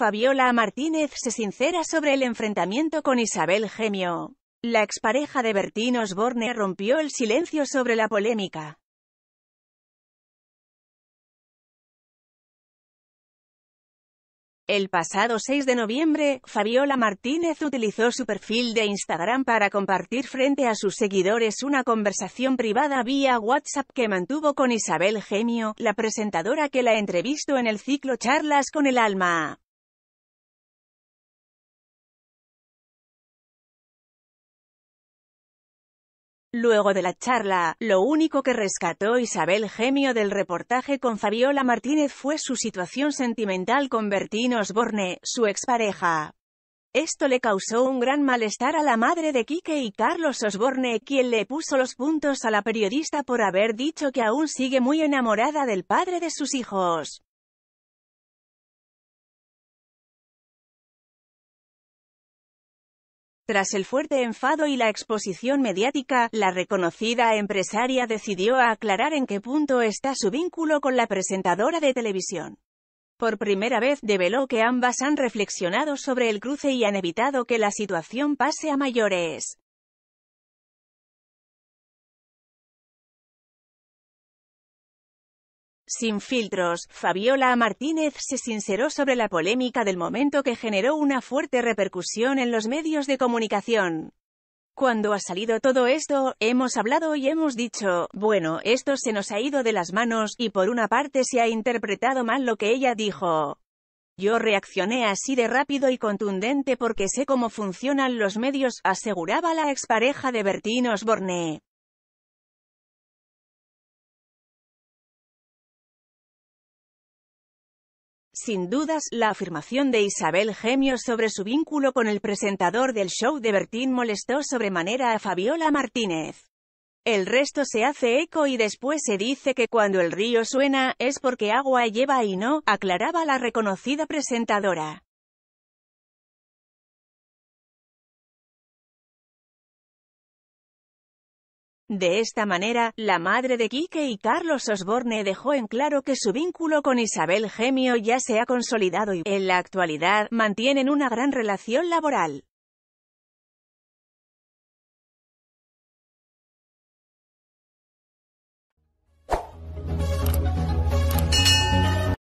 Fabiola Martínez se sincera sobre el enfrentamiento con Isabel Gemio. La expareja de Bertín Osborne rompió el silencio sobre la polémica. El pasado 6 de noviembre, Fabiola Martínez utilizó su perfil de Instagram para compartir frente a sus seguidores una conversación privada vía WhatsApp que mantuvo con Isabel Gemio, la presentadora que la entrevistó en el ciclo Charlas con el Alma. Luego de la charla, lo único que rescató Isabel Gemio del reportaje con Fabiola Martínez fue su situación sentimental con Bertín Osborne, su expareja. Esto le causó un gran malestar a la madre de Quique y Carlos Osborne, quien le puso los puntos a la periodista por haber dicho que aún sigue muy enamorada del padre de sus hijos. Tras el fuerte enfado y la exposición mediática, la reconocida empresaria decidió aclarar en qué punto está su vínculo con la presentadora de televisión. Por primera vez develó que ambas han reflexionado sobre el cruce y han evitado que la situación pase a mayores. Sin filtros, Fabiola Martínez se sinceró sobre la polémica del momento que generó una fuerte repercusión en los medios de comunicación. Cuando ha salido todo esto, hemos hablado y hemos dicho, bueno, esto se nos ha ido de las manos, y por una parte se ha interpretado mal lo que ella dijo. Yo reaccioné así de rápido y contundente porque sé cómo funcionan los medios, aseguraba la expareja de Bertín Osborne. Sin dudas, la afirmación de Isabel Gemio sobre su vínculo con el presentador del show de Bertín molestó sobremanera a Fabiola Martínez. El resto se hace eco y después se dice que cuando el río suena, es porque agua lleva y no, aclaraba la reconocida presentadora. De esta manera, la madre de Quique y Carlos Osborne dejó en claro que su vínculo con Isabel Gemio ya se ha consolidado y, en la actualidad, mantienen una gran relación laboral.